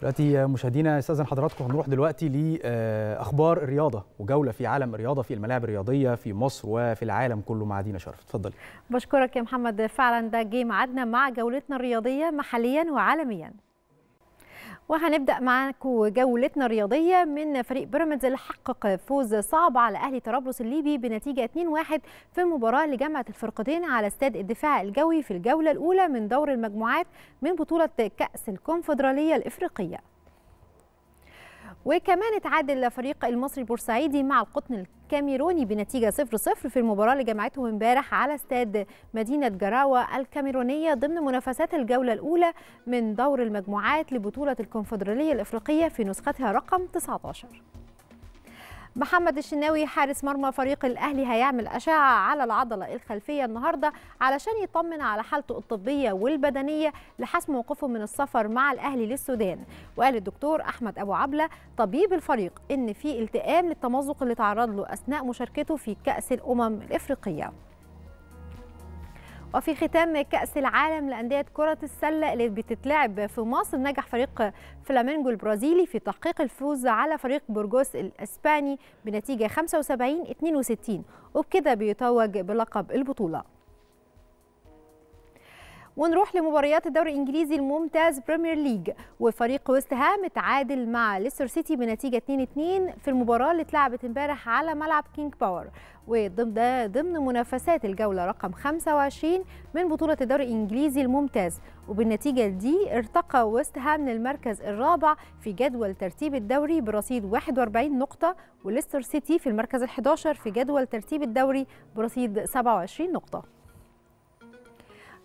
دلوقتي مشاهدينا استاذن حضراتكم هنروح دلوقتي لاخبار الرياضه وجوله في عالم الرياضه في الملاعب الرياضيه في مصر وفي العالم كله مع دينا شرف اتفضلي بشكرك يا محمد فعلا ده جه ميعادنا مع جولتنا الرياضيه محليا وعالميا وهنبدا معاكم جولتنا الرياضيه من فريق بيراميدز اللي حقق فوز صعب على اهلي طرابلس الليبي بنتيجه 2-1 في مباراه جمعت الفرقتين على استاد الدفاع الجوي في الجوله الاولى من دور المجموعات من بطوله كاس الكونفدراليه الافريقيه وكمان اتعادل فريق المصري بورسعيدي مع القطن الكاميروني بنتيجه 0-0 في المباراه اللي جمعتهم امبارح على استاد مدينه جراوه الكاميرونيه ضمن منافسات الجوله الاولى من دور المجموعات لبطوله الكونفدراليه الافريقيه في نسختها رقم 19. محمد الشناوي حارس مرمى فريق الاهلي هيعمل اشعه على العضله الخلفيه النهارده علشان يطمن على حالته الطبيه والبدنيه لحسم موقفه من السفر مع الاهلي للسودان وقال الدكتور احمد ابو عبله طبيب الفريق ان في التئام للتمزق اللي تعرض له اثناء مشاركته في كاس الامم الافريقيه وفي ختام كأس العالم لأندية كرة السلة اللي بتتلعب في مصر نجح فريق فلامينجو البرازيلي في تحقيق الفوز على فريق برجوس الإسباني بنتيجة 75-62 وبكده بيتوج بلقب البطولة ونروح لمباريات الدوري الانجليزي الممتاز بريمير ليج وفريق ويست هام اتعادل مع ليستر سيتي بنتيجه 2-2 في المباراه اللي اتلعبت امبارح على ملعب كينج باور وضمن ده ضمن منافسات الجوله رقم 25 من بطوله الدوري الانجليزي الممتاز وبالنتيجه دي ارتقى ويست هام للمركز الرابع في جدول ترتيب الدوري برصيد 41 نقطه وليستر سيتي في المركز ال11 في جدول ترتيب الدوري برصيد 27 نقطه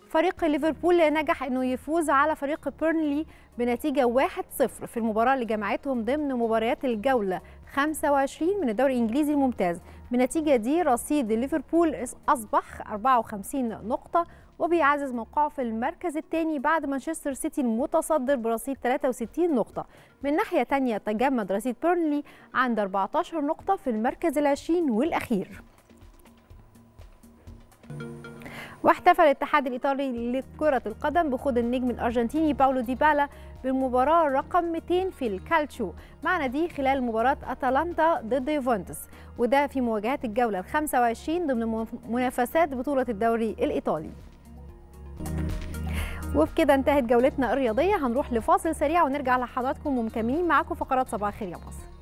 فريق ليفربول نجح انه يفوز على فريق بيرنلي بنتيجه 1-0 في المباراه اللي جمعتهم ضمن مباريات الجوله 25 من الدوري الانجليزي الممتاز بالنتيجه دي رصيد ليفربول اصبح 54 نقطه وبيعزز موقعه في المركز الثاني بعد مانشستر سيتي المتصدر برصيد 63 نقطة من ناحية تانية تجمد رصيد بيرنلي عند 14 نقطة في المركز العشرين والأخير واحتفل الاتحاد الإيطالي لكرة القدم بخوض النجم الأرجنتيني باولو ديبالا بالمباراة رقم 200 في الكالتشو مع نادي خلال مباراة أتلانتا ضد يوفنتوس وده في مواجهات الجولة ال 25 ضمن منافسات بطولة الدوري الإيطالي وبكده انتهت جولتنا الرياضية هنروح لفاصل سريع ونرجع لحضراتكم ومكملين معاكم فقرات صباح الخير يا مصر